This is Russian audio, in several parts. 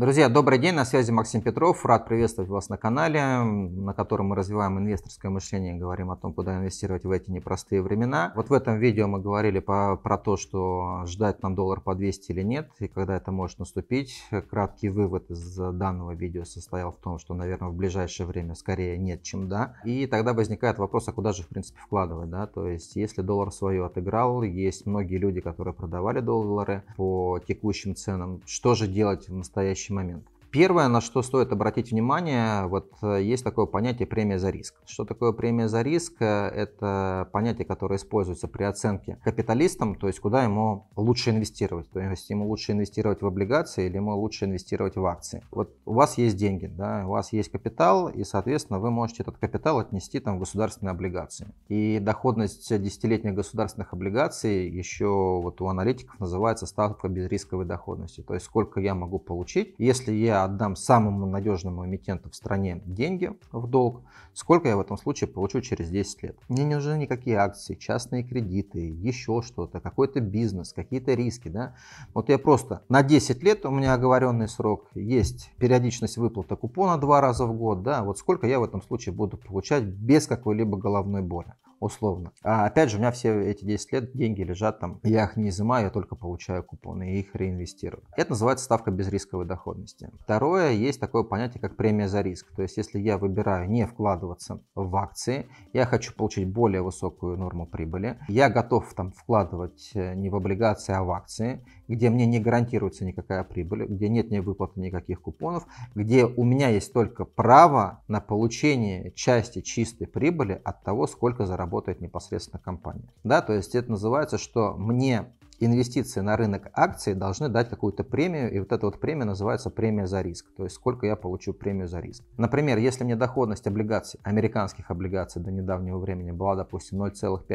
Друзья, добрый день, на связи Максим Петров. Рад приветствовать вас на канале, на котором мы развиваем инвесторское мышление и говорим о том, куда инвестировать в эти непростые времена. Вот в этом видео мы говорили по, про то, что ждать нам доллар по 200 или нет, и когда это может наступить. Краткий вывод из данного видео состоял в том, что, наверное, в ближайшее время скорее нет, чем да. И тогда возникает вопрос, а куда же, в принципе, вкладывать, да? То есть, если доллар свое отыграл, есть многие люди, которые продавали доллары по текущим ценам, что же делать в настоящий настоящий момент. Первое, на что стоит обратить внимание, вот э, есть такое понятие премия за риск. Что такое премия за риск? Э, это понятие, которое используется при оценке капиталистом, то есть куда ему лучше инвестировать. То есть ему лучше инвестировать в облигации или ему лучше инвестировать в акции. Вот у вас есть деньги, да, у вас есть капитал, и, соответственно, вы можете этот капитал отнести там в государственные облигации. И доходность десятилетних государственных облигаций еще вот у аналитиков называется ставка безрисковой доходности. То есть сколько я могу получить, если я отдам самому надежному эмитенту в стране деньги в долг, сколько я в этом случае получу через 10 лет. Мне не нужны никакие акции, частные кредиты, еще что-то, какой-то бизнес, какие-то риски. Да? Вот я просто на 10 лет у меня оговоренный срок, есть периодичность выплаты купона два раза в год. Да? Вот сколько я в этом случае буду получать без какой-либо головной боли условно. А опять же, у меня все эти 10 лет деньги лежат там, я их не изымаю, я только получаю купоны и их реинвестирую. Это называется ставка безрисковой доходности. Второе, есть такое понятие, как премия за риск. То есть, если я выбираю не вкладываться в акции, я хочу получить более высокую норму прибыли, я готов там вкладывать э, не в облигации, а в акции, где мне не гарантируется никакая прибыль, где нет мне выплаты никаких купонов, где у меня есть только право на получение части чистой прибыли от того, сколько заработает непосредственно компания. Да, то есть это называется, что мне инвестиции на рынок акций должны дать какую-то премию, и вот эта вот премия называется премия за риск, то есть сколько я получу премию за риск. Например, если мне доходность облигаций, американских облигаций до недавнего времени была, допустим, 0,5,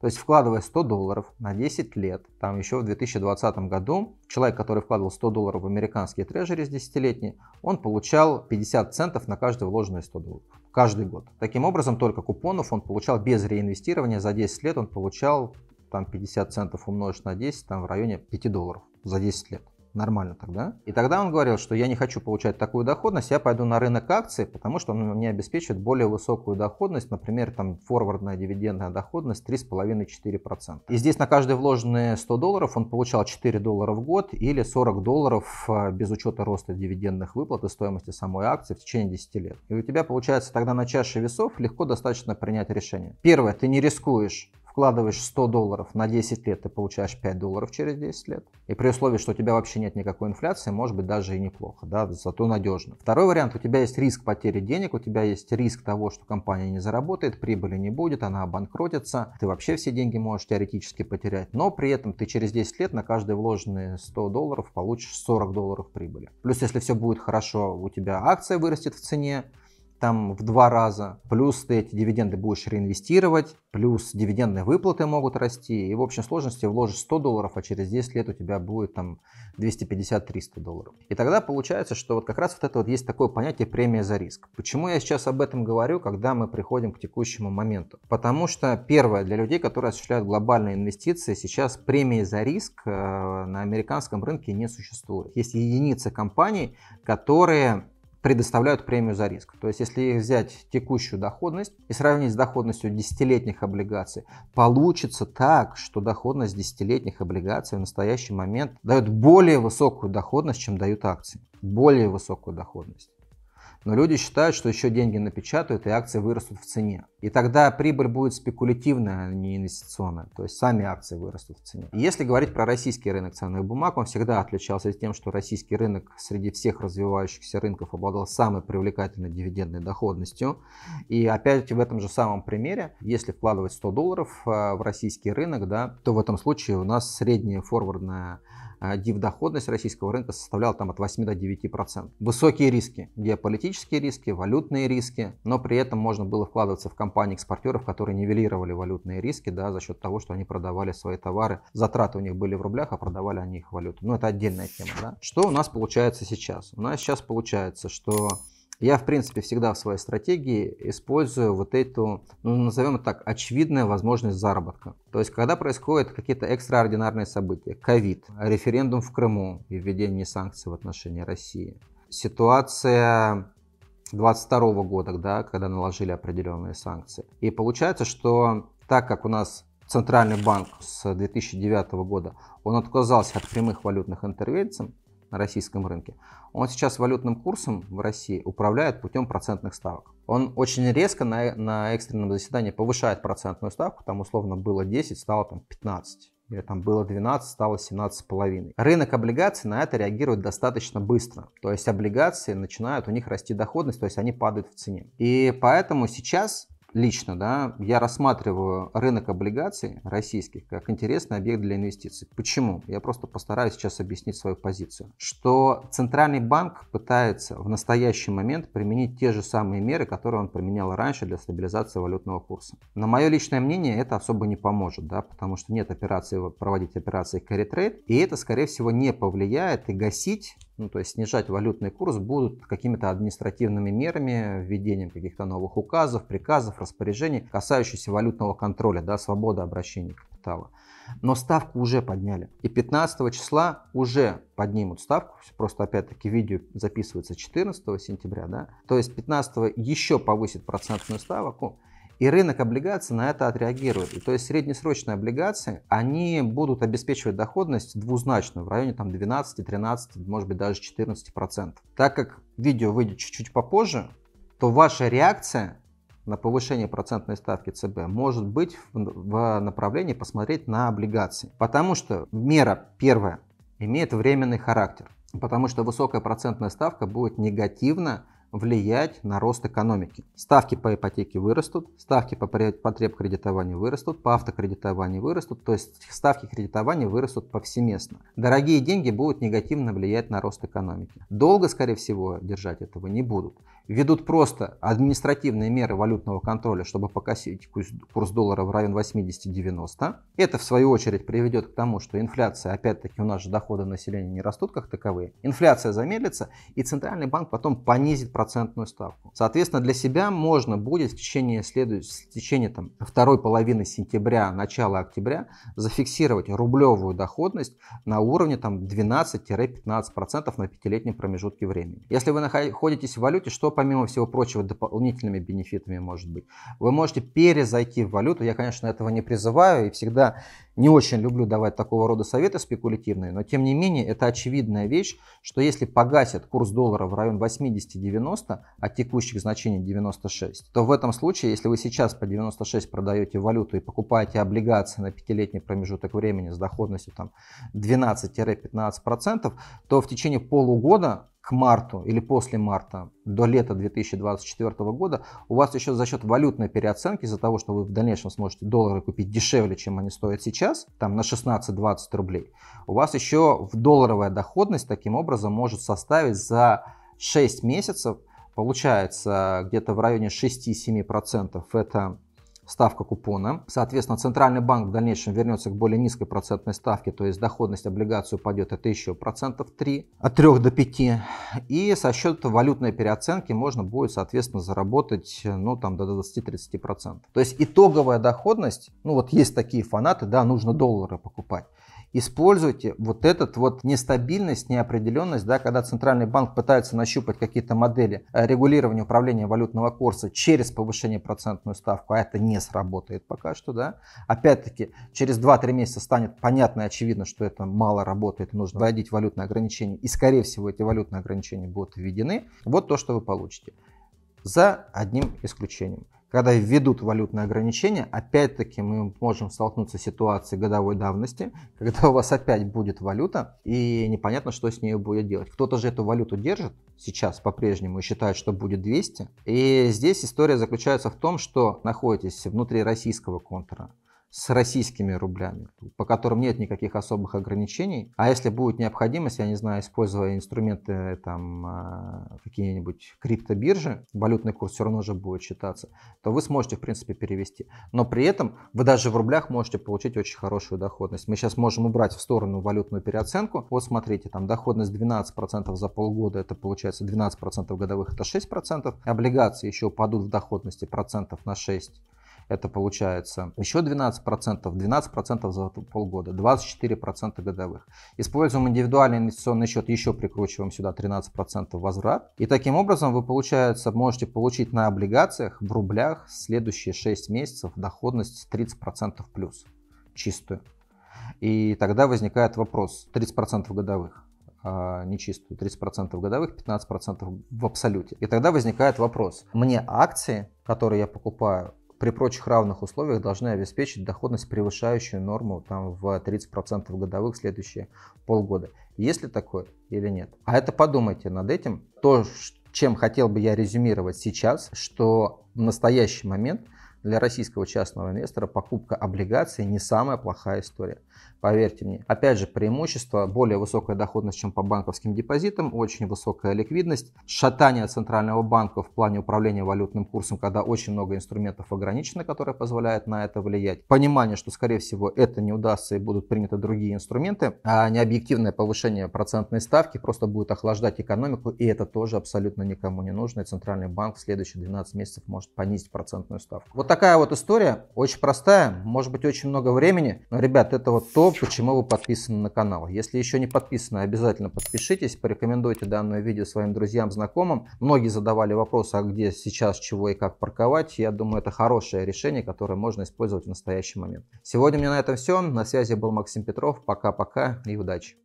то есть вкладывая 100 долларов на 10 лет, там еще в 2020 году человек, который вкладывал 100 долларов в американские трежери с 10-летней, он получал 50 центов на каждые вложенные 100 долларов каждый год. Таким образом, только купонов он получал без реинвестирования за 10 лет, он получал там 50 центов умножишь на 10, там в районе 5 долларов за 10 лет. Нормально тогда. И тогда он говорил, что я не хочу получать такую доходность, я пойду на рынок акций, потому что он мне обеспечит более высокую доходность, например, там форвардная дивидендная доходность 3,5-4%. И здесь на каждые вложенные 100 долларов он получал 4 доллара в год или 40 долларов а, без учета роста дивидендных выплат и стоимости самой акции в течение 10 лет. И у тебя получается тогда на чаше весов легко достаточно принять решение. Первое, ты не рискуешь вкладываешь 100 долларов на 10 лет, ты получаешь 5 долларов через 10 лет. И при условии, что у тебя вообще нет никакой инфляции, может быть даже и неплохо, да, зато надежно. Второй вариант, у тебя есть риск потери денег, у тебя есть риск того, что компания не заработает, прибыли не будет, она обанкротится, ты вообще все деньги можешь теоретически потерять, но при этом ты через 10 лет на каждые вложенные 100 долларов получишь 40 долларов прибыли. Плюс, если все будет хорошо, у тебя акция вырастет в цене, там в два раза, плюс ты эти дивиденды будешь реинвестировать, плюс дивидендные выплаты могут расти, и в общей сложности вложишь 100 долларов, а через 10 лет у тебя будет там 250-300 долларов. И тогда получается, что вот как раз вот это вот есть такое понятие премия за риск. Почему я сейчас об этом говорю, когда мы приходим к текущему моменту? Потому что первое, для людей, которые осуществляют глобальные инвестиции, сейчас премии за риск э, на американском рынке не существует. Есть единицы компаний, которые предоставляют премию за риск. То есть, если их взять текущую доходность и сравнить с доходностью десятилетних облигаций, получится так, что доходность десятилетних облигаций в настоящий момент дает более высокую доходность, чем дают акции. Более высокую доходность. Но люди считают, что еще деньги напечатают и акции вырастут в цене. И тогда прибыль будет спекулятивная, а не инвестиционная. То есть сами акции вырастут в цене. И если говорить про российский рынок ценных бумаг, он всегда отличался тем, что российский рынок среди всех развивающихся рынков обладал самой привлекательной дивидендной доходностью. И опять в этом же самом примере, если вкладывать 100 долларов а, в российский рынок, да, то в этом случае у нас средняя форвардная а, дивдоходность российского рынка составляла там от 8 до 9 процентов. Высокие риски, геополитические риски, валютные риски, но при этом можно было вкладываться в компании экспортеров, которые нивелировали валютные риски, да, за счет того, что они продавали свои товары, затраты у них были в рублях, а продавали они их валюту. Но ну, это отдельная тема, да. Что у нас получается сейчас? У нас сейчас получается, что я, в принципе, всегда в своей стратегии использую вот эту, ну, назовем это так, очевидная возможность заработка. То есть, когда происходят какие-то экстраординарные события, ковид, референдум в Крыму и введение санкций в отношении России, ситуация 22 года, да, когда наложили определенные санкции. И получается, что так как у нас Центральный банк с 2009 года, он отказался от прямых валютных интервенций, на российском рынке, он сейчас валютным курсом в России управляет путем процентных ставок. Он очень резко на, на экстренном заседании повышает процентную ставку, там условно было 10, стало там 15 или там было 12, стало 17,5. Рынок облигаций на это реагирует достаточно быстро. То есть облигации начинают у них расти доходность, то есть они падают в цене. И поэтому сейчас лично, да, я рассматриваю рынок облигаций российских как интересный объект для инвестиций. Почему? Я просто постараюсь сейчас объяснить свою позицию. Что Центральный банк пытается в настоящий момент применить те же самые меры, которые он применял раньше для стабилизации валютного курса. На мое личное мнение, это особо не поможет, да, потому что нет операции, проводить операции carry trade, и это, скорее всего, не повлияет и гасить ну, то есть снижать валютный курс будут какими-то административными мерами, введением каких-то новых указов, приказов, распоряжений, касающихся валютного контроля, да, свободы обращения капитала. Но ставку уже подняли. И 15 числа уже поднимут ставку. Просто опять-таки видео записывается 14 сентября. Да? То есть 15 еще повысит процентную ставку. И рынок облигаций на это отреагирует. И то есть среднесрочные облигации, они будут обеспечивать доходность двузначную, в районе там 12, 13, может быть даже 14%. Так как видео выйдет чуть-чуть попозже, то ваша реакция на повышение процентной ставки ЦБ может быть в, в направлении посмотреть на облигации. Потому что мера первая имеет временный характер. Потому что высокая процентная ставка будет негативно влиять на рост экономики. Ставки по ипотеке вырастут, ставки по потреб кредитованию вырастут, по автокредитованию вырастут, то есть ставки кредитования вырастут повсеместно. Дорогие деньги будут негативно влиять на рост экономики. Долго, скорее всего, держать этого не будут. Ведут просто административные меры валютного контроля, чтобы покосить курс доллара в район 80-90. Это, в свою очередь, приведет к тому, что инфляция, опять-таки, у нас же доходы населения не растут как таковые. Инфляция замедлится, и Центральный банк потом понизит процент процентную ставку. Соответственно, для себя можно будет в течение, следующего, в течение там, второй половины сентября, начала октября зафиксировать рублевую доходность на уровне там, 12-15% на пятилетнем промежутке времени. Если вы находитесь в валюте, что помимо всего прочего дополнительными бенефитами может быть? Вы можете перезайти в валюту, я, конечно, этого не призываю и всегда не очень люблю давать такого рода советы спекулятивные, но тем не менее это очевидная вещь, что если погасят курс доллара в район 80-90 от а текущих значений 96, то в этом случае, если вы сейчас по 96 продаете валюту и покупаете облигации на пятилетний промежуток времени с доходностью там 12-15%, то в течение полугода к марту или после марта до лета 2024 года у вас еще за счет валютной переоценки, из-за того, что вы в дальнейшем сможете доллары купить дешевле, чем они стоят сейчас, там на 16-20 рублей, у вас еще в долларовая доходность таким образом может составить за 6 месяцев, получается где-то в районе 6-7%, это ставка купона. Соответственно, Центральный банк в дальнейшем вернется к более низкой процентной ставке, то есть доходность облигаций упадет это еще процентов 3, от 3 до 5. И со счет валютной переоценки можно будет, соответственно, заработать ну, там, до 20-30%. То есть итоговая доходность, ну вот есть такие фанаты, да, нужно доллары покупать используйте вот этот вот нестабильность, неопределенность, да, когда центральный банк пытается нащупать какие-то модели э, регулирования управления валютного курса через повышение процентную ставку, а это не сработает пока что, да. Опять-таки, через 2-3 месяца станет понятно и очевидно, что это мало работает, нужно вводить валютные ограничения, и, скорее всего, эти валютные ограничения будут введены. Вот то, что вы получите. За одним исключением. Когда введут валютные ограничения, опять-таки мы можем столкнуться с ситуацией годовой давности, когда у вас опять будет валюта, и непонятно, что с ней будет делать. Кто-то же эту валюту держит сейчас по-прежнему и считает, что будет 200. И здесь история заключается в том, что находитесь внутри российского контура, с российскими рублями, по которым нет никаких особых ограничений. А если будет необходимость, я не знаю, используя инструменты э, там э, какие-нибудь криптобиржи, валютный курс все равно же будет считаться, то вы сможете, в принципе, перевести. Но при этом вы даже в рублях можете получить очень хорошую доходность. Мы сейчас можем убрать в сторону валютную переоценку. Вот смотрите, там доходность 12% за полгода, это получается 12% годовых, это 6%. Облигации еще упадут в доходности процентов на 6 это получается еще 12%, 12% за полгода, 24% годовых. Используем индивидуальный инвестиционный счет, еще прикручиваем сюда 13% возврат. И таким образом вы, получается, можете получить на облигациях в рублях следующие 6 месяцев доходность 30% плюс, чистую. И тогда возникает вопрос, 30% годовых, а, нечистую, 30% годовых, 15% в абсолюте. И тогда возникает вопрос, мне акции, которые я покупаю, при прочих равных условиях должны обеспечить доходность, превышающую норму там, в 30% годовых следующие полгода. Есть ли такое или нет? А это подумайте над этим. То, чем хотел бы я резюмировать сейчас, что в настоящий момент для российского частного инвестора покупка облигаций не самая плохая история. Поверьте мне. Опять же, преимущество, более высокая доходность, чем по банковским депозитам, очень высокая ликвидность, шатание Центрального банка в плане управления валютным курсом, когда очень много инструментов ограничено, которые позволяют на это влиять. Понимание, что, скорее всего, это не удастся и будут приняты другие инструменты, а необъективное повышение процентной ставки просто будет охлаждать экономику, и это тоже абсолютно никому не нужно, и Центральный банк в следующие 12 месяцев может понизить процентную ставку. Вот такая вот история, очень простая, может быть очень много времени. Но, ребят, это вот то, почему вы подписаны на канал. Если еще не подписаны, обязательно подпишитесь, порекомендуйте данное видео своим друзьям, знакомым. Многие задавали вопрос, а где сейчас, чего и как парковать. Я думаю, это хорошее решение, которое можно использовать в настоящий момент. Сегодня у меня на этом все. На связи был Максим Петров. Пока-пока и удачи!